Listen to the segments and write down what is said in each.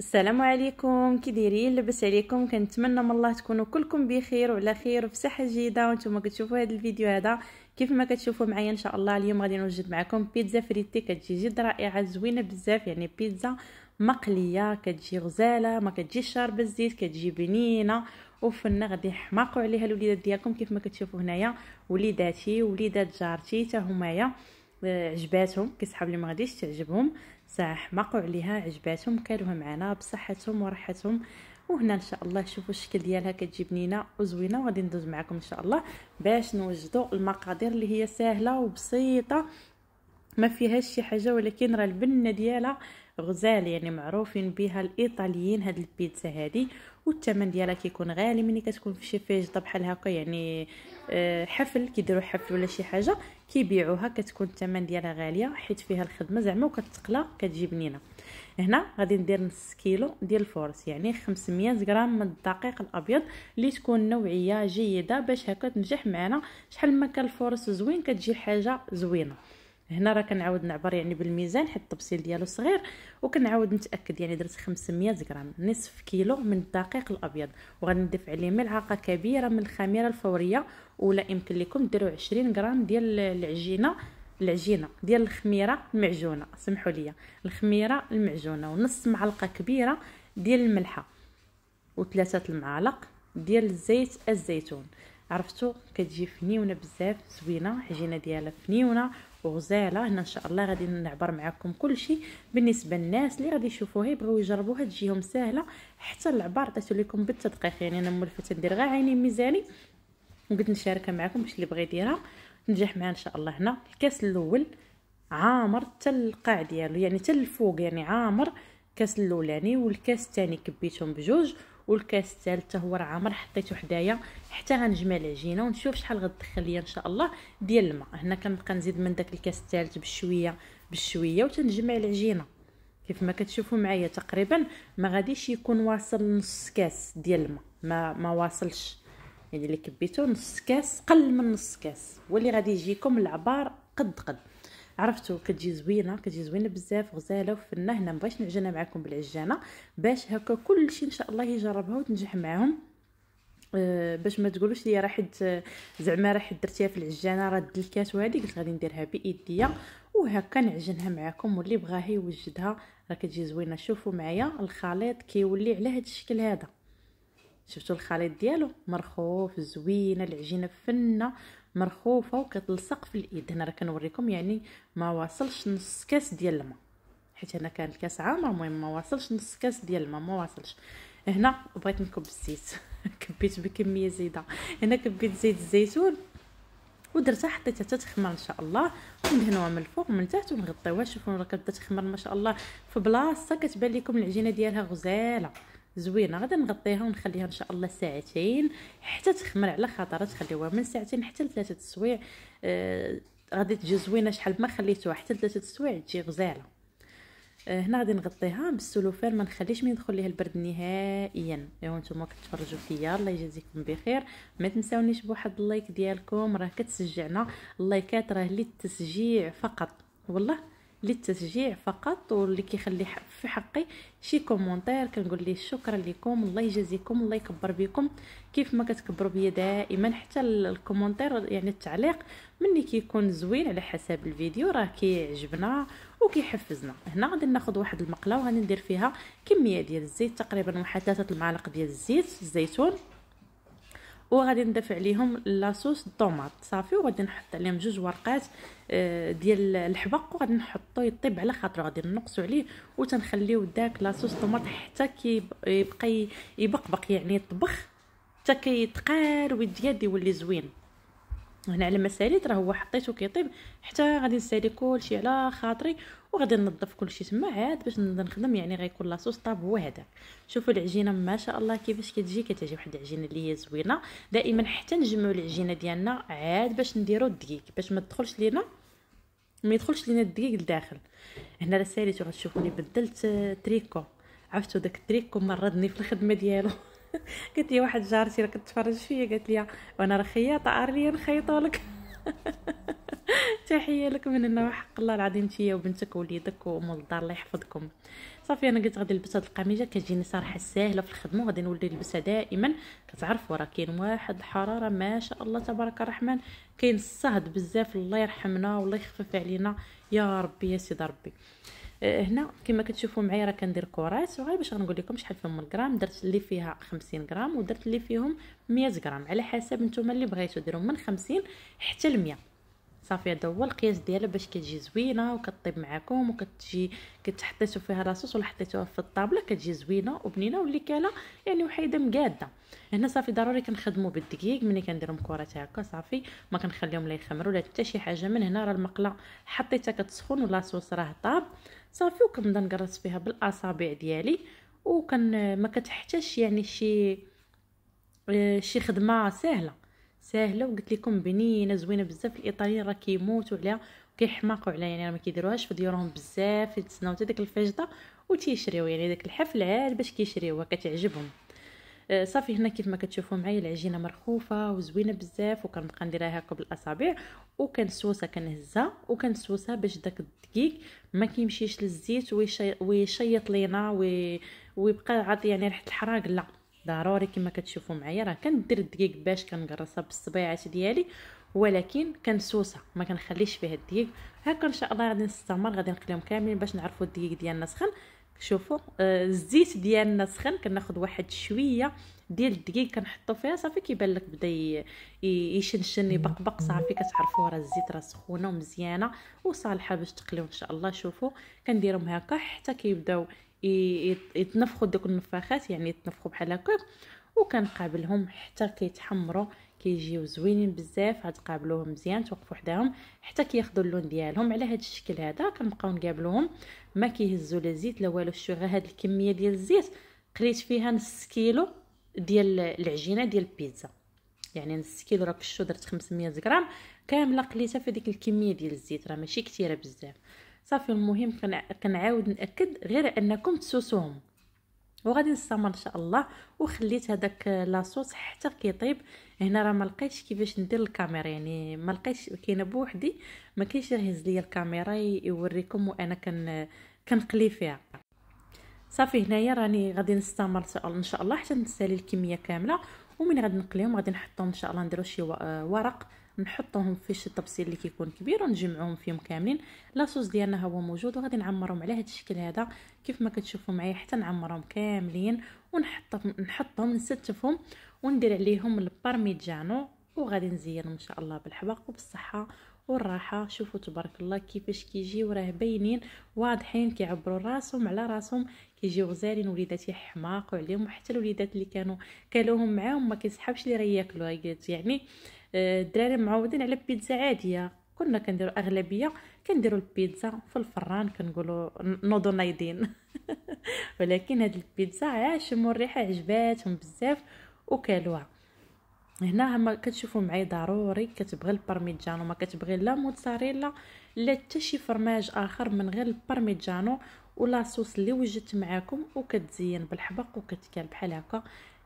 السلام عليكم كي دايرين لاباس عليكم كنتمنى من الله تكونوا كلكم بخير وعلى خير وفي صحه جيده وانتم كتشوفوا هذا الفيديو هذا كيف ما كتشوفوا معايا ان شاء الله اليوم غادي نوجد معكم بيتزا فريتي كتجي جد رائعه زوينه بزاف يعني بيتزا مقليه كتجي غزاله ما كتجيش شاربه الزيت كتجي بنينه وفنا غادي يحماقوا عليها الوليدات ديالكم كيف ما كتشوفوا هنايا وليداتي وليدات جارتي حتى همايا عجباتهم آه، كيصحاب لي ما غاديش تعجبهم زحمقوا عليها عجباتهم كلوها معنا بصحتهم وراحتهم وهنا ان شاء الله شوفوا الشكل ديالها كتجي بنينه وزوينه وغادي ندوز معكم ان شاء الله باش نوجدوا المقادير اللي هي سهله وبسيطه ما فيهاش شي حاجه ولكن راه البنه ديالها غزال يعني معروفين بها الايطاليين هاد البيتزا هادي والثمن ديالها كيكون غالي ملي كتكون في شي فيجطه بحال هكا يعني آه، حفل كيديروا حفل ولا شي حاجه كيبيعوها كتكون الثمن ديالها غاليه حيت فيها الخدمه زعما وكتقلى كتجي بنينه هنا غادي ندير نص كيلو ديال الفورس يعني 500 غرام من الدقيق الابيض اللي تكون نوعيه جيده باش هكا تنجح معنا شحال ما كان الفورس زوين كتجي حاجه زوينه هنا راه كنعاود نعبر يعني بالميزان حيت الطبسيل ديالو صغير وكنعاود نتاكد يعني درت 500 غرام نصف كيلو من الدقيق الابيض وغادي نضيف عليه ملعقه كبيره من الخميره الفوريه ولا يمكن لكم ديروا 20 غرام ديال العجينه العجينه ديال الخميره المعجونه سمحوا لي الخميره المعجونه ونص معلقه كبيره ديال الملحه وثلاثه المعالق ديال زيت الزيتون عرفتو كتجي فنيونه بزاف زوينه عجينه ديالها فنيونه وغزاله هنا ان شاء الله غادي نعبر معكم كلشي بالنسبه للناس اللي غادي يشوفوها يبغيو يجربوها تجيهم سهله حتى العبار عطيتو لكم بالتدقيق يعني انا مولفه ندير غير عيني ميزاني وقلت نشاركها معكم باش اللي بغى يديرها نجح معاه ان شاء الله هنا الكاس الاول عامر حتى القاع ديالو يعني حتى الفوق يعني عامر الكاس الاولاني والكاس الثاني كبيتهم بجوج والكاس الثالث هو راه عامر حطيته حدايا حتى غنجمع العجينه ونشوف شحال غتدخل ليا ان شاء الله ديال الماء هنا كنبقى نزيد من داك الكاس الثالث بشويه بشويه وتنجمع العجينه كيف ما كتشوفوا معايا تقريبا ما غاديش يكون واصل نص كاس ديال الماء ما ما واصلش يعني اللي كبيتو نص كاس قل من نص كاس واللي غادي يجيكم العبار قد قد عرفتوا كتجي زوينه كتجي زوينه بزاف غزاله وفنه هنا مبغيتش نعجنها معكم بالعجانه باش هكا كلشي ان شاء الله يجربها وتنجح معاهم أه باش ما تقولوش لي راه حيت زعما راه درتيها في العجانه راه الكاس وهذه قلت غادي نديرها بايديا وهكا نعجنها معكم واللي بغاها يوجدها راه كتجي زوينه شوفوا معايا الخليط كيولي على هذا الشكل هذا شفتوا الخليط ديالو مرخوف زوينه العجينه فنه مرخوفه وكتلصق في الايد هنا راه كنوريكم يعني ما واصلش نص كاس ديال الماء حيت هنا كان الكاس عامر المهم ما واصلش نص كاس ديال الماء ما واصلش هنا بغيت نكب الزيت كبيت بكميه زايده هنا كبيت زيت الزيتون ودرتها حطيتها حتى تخمر ان شاء الله وندهنوها من الفوق ومن تحت ونغطيوها شوفوا راه كتبدا تخمر ما شاء الله في بلاصه كتبان لكم العجينه ديالها غزاله زوينه غادي نغطيها ونخليها ان شاء الله ساعتين حتى تخمر على خاطرها تخليوها من ساعتين حتى لثلاثه السوايع آه غادي تجي زوينه شحال ما خليتوها حتى لثلاثه السوايع تجي غزاله آه هنا غادي نغطيها بالسلوفان ما نخليش ما يدخل ليها البرد نهائيا ايوا نتوما كتفرجوا فيا الله يجازيكم بخير ما تنساونيش بواحد اللايك ديالكم راه كتشجعنا اللايكات راه للتشجيع فقط والله للتشجيع فقط واللي كيخلي في حقي شي كومونتير كنقول ليه شكرا لكم الله يجازيكم الله يكبر بكم كيف ما كتكبروا بيا دائما حتى الكومونتير يعني التعليق ملي كيكون زوين على حسب الفيديو راه كيعجبنا وكيحفزنا هنا غادي ناخذ واحد المقله وغادي ندير فيها كميه ديال الزيت تقريبا واحد ثلاثه المعالق ديال الزيت الزيتون وغادي نضيف عليهم لاصوص الطوماط صافي وغادي نحط عليهم جوج ورقات آه، ديال الحبق وغادي نحطو يطيب على خاطر غادي نقصو عليه وتنخليو داك لاصوص الطوماط حتى كيبقى يبقبق يعني يطبخ حتى كيتقار ويتياد يولي زوين هنا على ما ساليت راه هو حطيته كيطيب حتى غادي نسالي كلشي على خاطري وغادي ننظف كلشي تما عاد باش نبدا نخدم يعني غيكون لاصوص طاب هو هذاك شوفوا العجينه ما شاء الله كيفاش كتجي كتجي واحد العجينه اللي هي زوينه دائما حتى نجمعوا العجينه ديالنا عاد باش نديروا الدقيق باش ما تدخلش لينا ما يدخلش لينا الدقيق لداخل هنا راه ساليت وغتشوفوني بدلت تريكو عرفتوا داك التريكو مرضني في الخدمه ديالو قلت لي واحد جارتي راه كتفرج فيا قالت لي وانا راه خياطه ارلي نخيطو لك تحيه لك من هنا وحق الله العظيم انتيا وبنتك ووليدك ومول الدار الله يحفظكم صافي انا قلت غادي نلبس هاد القميجه كتجيني صراحه ساهله في الخدمه وغادي نولي نلبسها دائما كتعرفوا راه كاين واحد الحراره ما شاء الله تبارك الرحمن كاين الصهد بزاف الله يرحمنا والله يخفف علينا يا ربي يا سيدي ربي آه، هنا كما كتشوفوا معايا راه كندير كرات وغير باش غنقول لكم شحال فيهم الغرام درت اللي فيها 50 غرام ودرت اللي فيهم 100 غرام على حسب نتوما اللي بغيتو ديروا من 50 حتى ل 100 صافي هذا هو القياس ديالها باش كتجي زوينه وكطيب معكم وكتجي كتحطيتو فيها لاصوص ولا حطيتوها في الطابله كتجي زوينه وبنينه واللي كاله يعني وحيده مقاده هنا صافي ضروري كنخدموا بالدقيق ملي كنديرهم كرات هكا صافي ما كنخليهم لا يخمروا لا حتى شي حاجه من هنا راه المقله حطيتها كتسخن ولاصوص راه طاب صافي وكنبدا نقرص فيها بالاصابع ديالي وكان ما كتحتاجش يعني شي آه، شي خدمه سهله سهله وقلت لكم بنينه زوينه بزاف الايطاليين راه كيموتوا عليها وكيحماقوا عليها يعني ما كيديروهاش في ديورهم بزاف يتسناو حتى ديك الفجده وتيشريو يعني داك الحفل عاد باش كيشريوها كتعجبهم آه، صافي هنا كيف ما كتشوفوا معايا العجينه مرخوفه وزوينه بزاف وكنبقى نديرها هكا بالاصابع وكنسوسها كنهزها وكنسوسها باش داك الدقيق ما كيمشيش للزيت ويشيط لينا ويبقى عاد يعني ريحه الحراق لا ضروري كما كتشوفوا معايا راه كندير الدقيق باش كنقرصها بالصبيعات ديالي ولكن كنسوسها ما كنخليش فيها الدقيق هكا ان شاء الله غادي نستمر غادي نقليهم كاملين باش نعرفوا الدقيق ديالنا سخن شوفوا آه، الزيت ديالنا سخن كناخذ واحد شويه ديال الدقيق كنحطو فيها صافي كيبان لك بدا يشنشن يبقبق صافي كتعرفوا راه الزيت راه سخونه ومزيانه وصالحه باش تقليو ان شاء الله شوفوا كنديرهم هكا حتى كيبداو يتنفخوا دوك النفاخات يعني يتنفخوا بحال هكاك وكنقابلهم حتى كيتحمروا كيجيو زوينين بزاف غتقابلوهم مزيان توقفوا حداهم حتى كياخذوا اللون ديالهم على هذا الشكل هذا كنبقاو نقابلوهم ما كيهزوا لا زيت لا والو شو غير هاد الكميه ديال الزيت قليت فيها نص كيلو ديال العجينه ديال البيتزا يعني نص كيلو راه كشو درت 500 غرام كامله قليتها في ديك الكميه ديال الزيت راه ماشي كثيره بزاف صافي المهم كنعاود ناكد غير انكم تسوسوهم وغادي نستمر ان شاء الله وخليت هذاك لاصوص حتى كيطيب هنا راه ما لقيتش كيفاش ندير الكاميرا يعني ما لقيتش كاينه بوحدي ما كاينش يهز ليا الكاميرا يوريكم وانا كن كنقلي فيها صافي هنايا راني غادي نستمر ان شاء الله حتى نسالي الكميه كامله ومن غادي نقليهم غادي نحطهم ان شاء الله نديرو شي ورق نحطوهم في شي طبسيل اللي كيكون كبير ونجمعوهم فيهم كاملين لاصوص ديالنا هو موجود وغادي نعمرهم على هذا الشكل هذا كيف ما كتشوفوا معايا حتى نعمرهم كاملين ونحطهم نحطهم نستفهم وندير عليهم البارميجانو وغادي نزينهم ان شاء الله بالحبق وبالصحه والراحه شوفوا تبارك الله كيفاش كيجيو راه باينين واضحين كيعبروا راسهم على راسهم كيجيو زارين وليداتي حماق عليهم وحتى الوليدات اللي كانوا كلوهم معاهم ما كيسحبش اللي راه ياكلوا يعني الدراري آه، معودين على بيتزا عاديه كنا كنديروا اغلبيه كنديروا البيتزا في الفران كنقولوا نوضوا نايضين ولكن هاد البيتزا عاشموا الريحه عجباتهم بزاف وكالوها هنا هما كتشوفوا معايا ضروري كتبغي البارميجانو ما كتبغي لا موتزاريلا لا حتى شي فرماج اخر من غير البارميجانو ولا صوص اللي وجدت معاكم وكتزين بالحبق وكتكال بحال هكا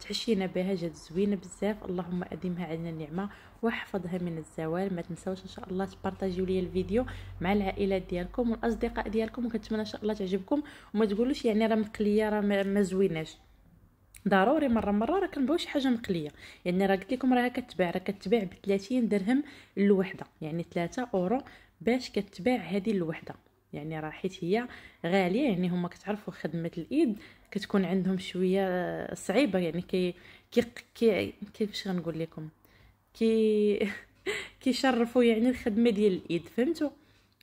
تعشينا جات زوينة بزاف اللهم أديمها علينا النعمة وحفظها من الزوال ما تنساوش إن شاء الله تبارطاجيو لي الفيديو مع العائلة ديالكم والأصدقاء ديالكم وكنتمنى إن شاء الله تعجبكم وما تقولوش يعني راه مقلية راه ما زويناش ضروري مره مره راه كنبغيو شي حاجه مقليه يعني راه قلت لكم راه كتباع راه كتباع ب 30 درهم الوحده يعني 3 اورو باش كتباع هذه الوحده يعني راه حيت هي غاليه يعني هما كتعرفوا خدمه الايد كتكون عندهم شويه آه، صعيبه يعني كي كي كي كيفاش غنقول لكم كي كيشرفوا يعني الخدمه ديال الايد فهمتوا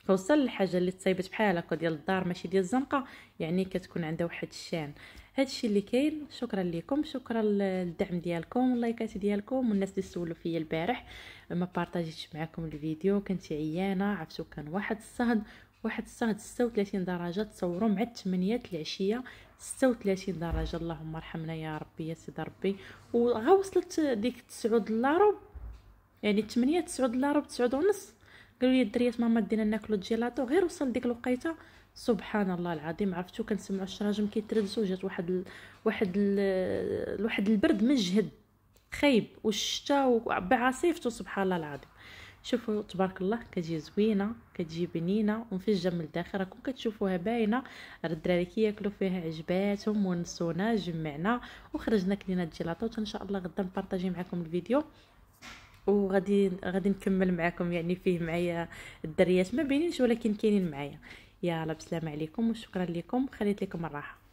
فوصل الحاجه اللي تصايبت بحال هكا ديال الدار ماشي ديال الزنقه يعني كتكون عندها واحد الشان هادشي اللي كاين شكرا لكم شكرا للدعم ديالكم واللايكات ديالكم والناس اللي سولوا فيا البارح ما بارطاجيتش معكم الفيديو كنت عيانه عرفتو كان واحد الصهد واحد الساعه 36 درجه تصوروا مع الثمانية العشيه 36 درجه اللهم ارحمنا يا ربي يا سيدي ربي وغا وصلت ديك 9 دولار يعني 8 9 دولار 9 ونص قالوا لي الدريات ماما دينا ناكلو الجيلاتو غير وصل ديك الوقيته سبحان الله العظيم عرفتو كنسمعوا الشراجم كيتردسوا جات واحد ال... واحد ال... واحد البرد من جهد خايب والشتا وبعصيفته سبحان الله العظيم شوفوا تبارك الله كتجي زوينه كتجي بنينه وفي من الداخل راكم كتشوفوها باينه راه الدراري كياكلوا فيها عجباتهم ونسونا جمعنا وخرجنا كلينا الجيلاطو ان شاء الله غدا نبارطاجي معكم الفيديو وغادي غادي نكمل معكم يعني فيه معايا الدريات ما بينينش ولكن كاينين معايا يلا بسلام عليكم وشكرا لكم خليت لكم الراحه